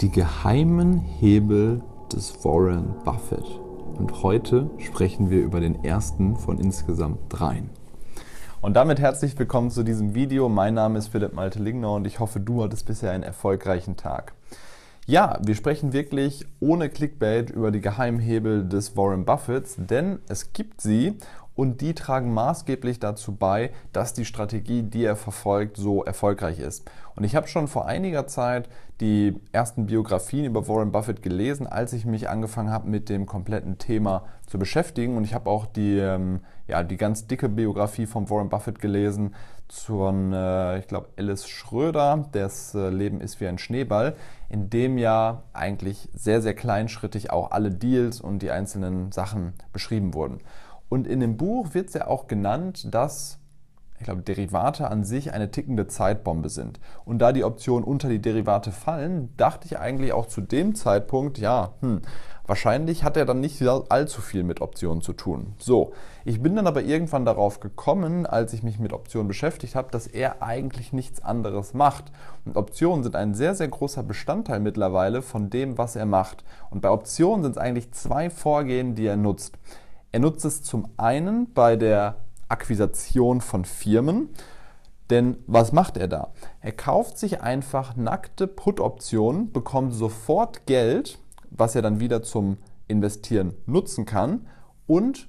Die geheimen Hebel des Warren Buffett. Und heute sprechen wir über den ersten von insgesamt dreien. Und damit herzlich willkommen zu diesem Video. Mein Name ist Philipp Malte-Lignau und ich hoffe, du hattest bisher einen erfolgreichen Tag. Ja, wir sprechen wirklich ohne Clickbait über die Geheimhebel des Warren Buffets, denn es gibt sie und die tragen maßgeblich dazu bei, dass die Strategie, die er verfolgt, so erfolgreich ist. Und ich habe schon vor einiger Zeit die ersten Biografien über Warren Buffett gelesen, als ich mich angefangen habe, mit dem kompletten Thema zu beschäftigen. Und ich habe auch die, ähm, ja, die ganz dicke Biografie von Warren Buffett gelesen von, äh, ich glaube, Alice Schröder, Das äh, Leben ist wie ein Schneeball, in dem ja eigentlich sehr, sehr kleinschrittig auch alle Deals und die einzelnen Sachen beschrieben wurden. Und in dem Buch wird es ja auch genannt, dass ich glaube, Derivate an sich eine tickende Zeitbombe sind. Und da die Optionen unter die Derivate fallen, dachte ich eigentlich auch zu dem Zeitpunkt, ja, hm, wahrscheinlich hat er dann nicht allzu viel mit Optionen zu tun. So, ich bin dann aber irgendwann darauf gekommen, als ich mich mit Optionen beschäftigt habe, dass er eigentlich nichts anderes macht. Und Optionen sind ein sehr, sehr großer Bestandteil mittlerweile von dem, was er macht. Und bei Optionen sind es eigentlich zwei Vorgehen, die er nutzt. Er nutzt es zum einen bei der Akquisition von Firmen, denn was macht er da? Er kauft sich einfach nackte Put-Optionen, bekommt sofort Geld, was er dann wieder zum Investieren nutzen kann und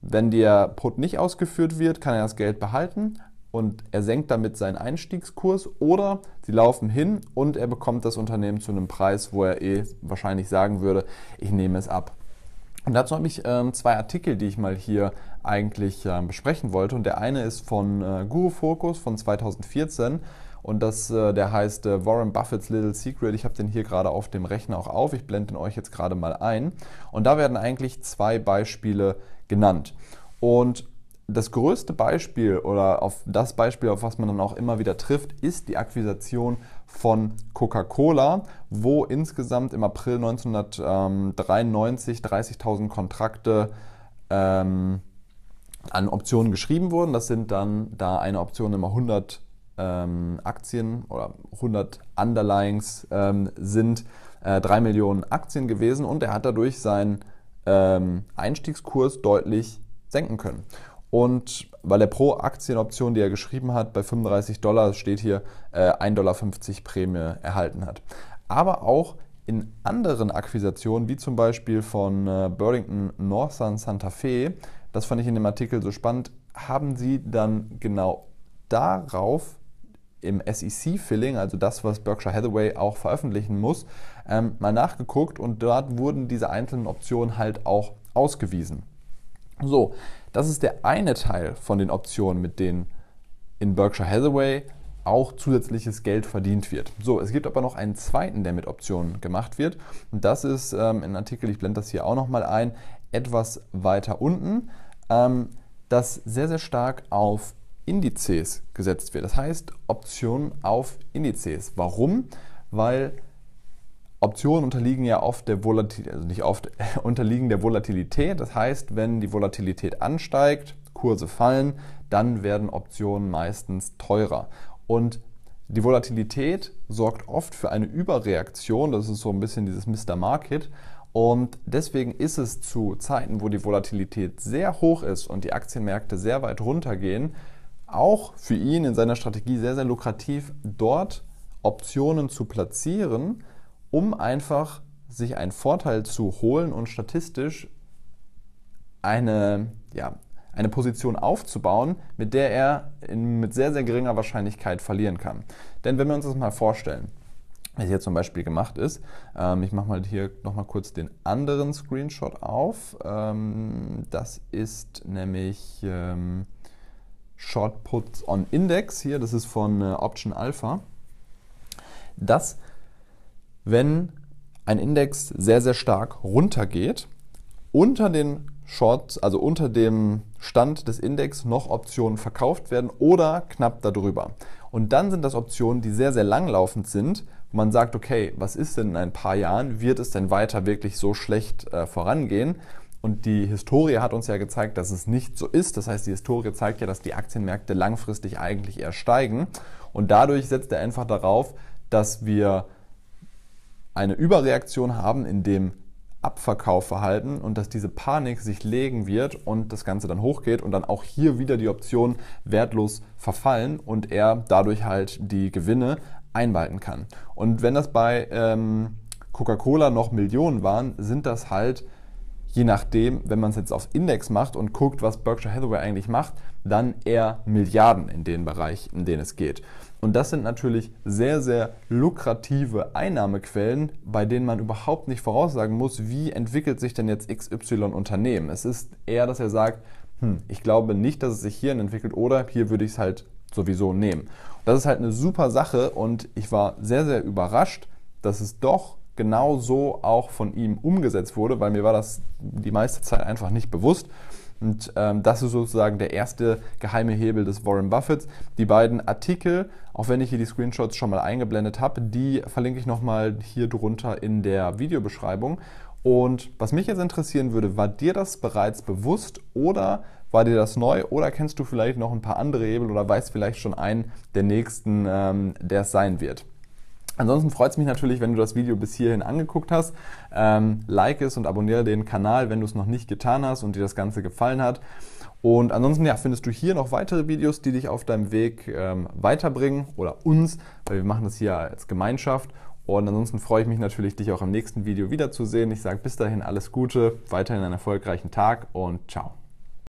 wenn der Put nicht ausgeführt wird, kann er das Geld behalten und er senkt damit seinen Einstiegskurs oder sie laufen hin und er bekommt das Unternehmen zu einem Preis, wo er eh wahrscheinlich sagen würde, ich nehme es ab. Und dazu habe ich ähm, zwei Artikel, die ich mal hier eigentlich äh, besprechen wollte. Und der eine ist von äh, Guru Focus von 2014 und das, äh, der heißt äh, Warren Buffett's Little Secret. Ich habe den hier gerade auf dem Rechner auch auf. Ich blende den euch jetzt gerade mal ein. Und da werden eigentlich zwei Beispiele genannt. Und das größte Beispiel oder auf das Beispiel, auf was man dann auch immer wieder trifft, ist die Akquisition von Coca-Cola, wo insgesamt im April 1993 30.000 Kontrakte ähm, an Optionen geschrieben wurden. Das sind dann da eine Option immer 100 ähm, Aktien oder 100 Underlyings ähm, sind äh, 3 Millionen Aktien gewesen und er hat dadurch seinen ähm, Einstiegskurs deutlich senken können. Und weil er pro Aktienoption, die er geschrieben hat, bei 35 Dollar steht hier äh, 1,50 Dollar Prämie erhalten hat. Aber auch in anderen Akquisitionen, wie zum Beispiel von äh, Burlington Northern Santa Fe, das fand ich in dem Artikel so spannend, haben sie dann genau darauf im SEC-Filling, also das, was Berkshire Hathaway auch veröffentlichen muss, ähm, mal nachgeguckt und dort wurden diese einzelnen Optionen halt auch ausgewiesen. So, das ist der eine Teil von den Optionen, mit denen in Berkshire Hathaway auch zusätzliches Geld verdient wird. So, es gibt aber noch einen zweiten, der mit Optionen gemacht wird. Und das ist ähm, ein Artikel, ich blende das hier auch nochmal ein, etwas weiter unten, ähm, das sehr, sehr stark auf Indizes gesetzt wird. Das heißt Optionen auf Indizes. Warum? Weil Optionen unterliegen ja oft der Volatilität, also nicht oft, unterliegen der Volatilität. Das heißt, wenn die Volatilität ansteigt, Kurse fallen, dann werden Optionen meistens teurer. Und die Volatilität sorgt oft für eine Überreaktion. Das ist so ein bisschen dieses Mr. Market. Und deswegen ist es zu Zeiten, wo die Volatilität sehr hoch ist und die Aktienmärkte sehr weit runtergehen, auch für ihn in seiner Strategie sehr, sehr lukrativ, dort Optionen zu platzieren, um einfach sich einen Vorteil zu holen und statistisch eine, ja, eine Position aufzubauen, mit der er in, mit sehr, sehr geringer Wahrscheinlichkeit verlieren kann. Denn wenn wir uns das mal vorstellen, was hier zum Beispiel gemacht ist, ähm, ich mache mal hier nochmal kurz den anderen Screenshot auf. Ähm, das ist nämlich ähm, Short Puts on Index hier, das ist von äh, Option Alpha. Das wenn ein Index sehr, sehr stark runtergeht, unter den Shorts, also unter dem Stand des Index noch Optionen verkauft werden oder knapp darüber. Und dann sind das Optionen, die sehr, sehr langlaufend sind, wo man sagt, okay, was ist denn in ein paar Jahren? Wird es denn weiter wirklich so schlecht äh, vorangehen? Und die Historie hat uns ja gezeigt, dass es nicht so ist. Das heißt, die Historie zeigt ja, dass die Aktienmärkte langfristig eigentlich eher steigen. Und dadurch setzt er einfach darauf, dass wir eine Überreaktion haben in dem Abverkaufverhalten und dass diese Panik sich legen wird und das Ganze dann hochgeht und dann auch hier wieder die Option wertlos verfallen und er dadurch halt die Gewinne einbehalten kann. Und wenn das bei ähm, Coca-Cola noch Millionen waren, sind das halt je nachdem, wenn man es jetzt auf Index macht und guckt, was Berkshire Hathaway eigentlich macht, dann eher Milliarden in den Bereich, in den es geht. Und das sind natürlich sehr, sehr lukrative Einnahmequellen, bei denen man überhaupt nicht voraussagen muss, wie entwickelt sich denn jetzt XY Unternehmen. Es ist eher, dass er sagt, hm, ich glaube nicht, dass es sich hier entwickelt oder hier würde ich es halt sowieso nehmen. das ist halt eine super Sache und ich war sehr, sehr überrascht, dass es doch genau so auch von ihm umgesetzt wurde, weil mir war das die meiste Zeit einfach nicht bewusst. Und ähm, das ist sozusagen der erste geheime Hebel des Warren Buffets. Die beiden Artikel, auch wenn ich hier die Screenshots schon mal eingeblendet habe, die verlinke ich nochmal hier drunter in der Videobeschreibung. Und was mich jetzt interessieren würde, war dir das bereits bewusst oder war dir das neu oder kennst du vielleicht noch ein paar andere Hebel oder weißt vielleicht schon einen der nächsten, ähm, der es sein wird? Ansonsten freut es mich natürlich, wenn du das Video bis hierhin angeguckt hast. Ähm, like es und abonniere den Kanal, wenn du es noch nicht getan hast und dir das Ganze gefallen hat. Und ansonsten ja, findest du hier noch weitere Videos, die dich auf deinem Weg ähm, weiterbringen oder uns, weil wir machen das hier als Gemeinschaft. Und ansonsten freue ich mich natürlich, dich auch im nächsten Video wiederzusehen. Ich sage bis dahin alles Gute, weiterhin einen erfolgreichen Tag und ciao.